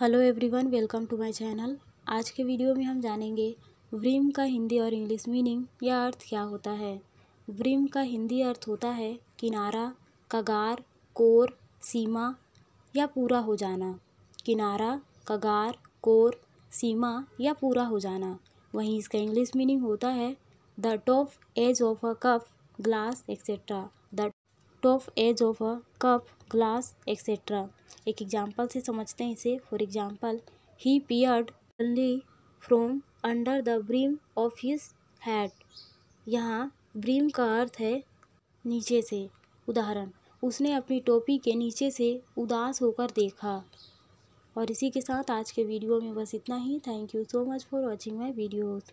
hello everyone welcome to my channel आज के video में हम जानेंगे व्रीम का हिंदी और इंग्लिश मीनिंग या अर्थ क्या होता है व्रीम का हिंदी अर्थ होता है किनारा कगार कोर सीमा या पूरा हो जाना किनारा कगार कोर सीमा या पूरा हो जाना वहीं इसका इंग्लिश मीनिंग होता है the top edge of a cup glass etcetera top edge of a cup glass etcetera एक एग्जाम्पल से समझते हैं इसे for example he peered only from under the brim of his hat यहाँ ब्रीम का अर्थ है नीचे से उदाहरण उसने अपनी टोपी के नीचे से उदास होकर देखा और इसी के साथ आज के वीडियो में बस इतना ही thank you so much for watching my videos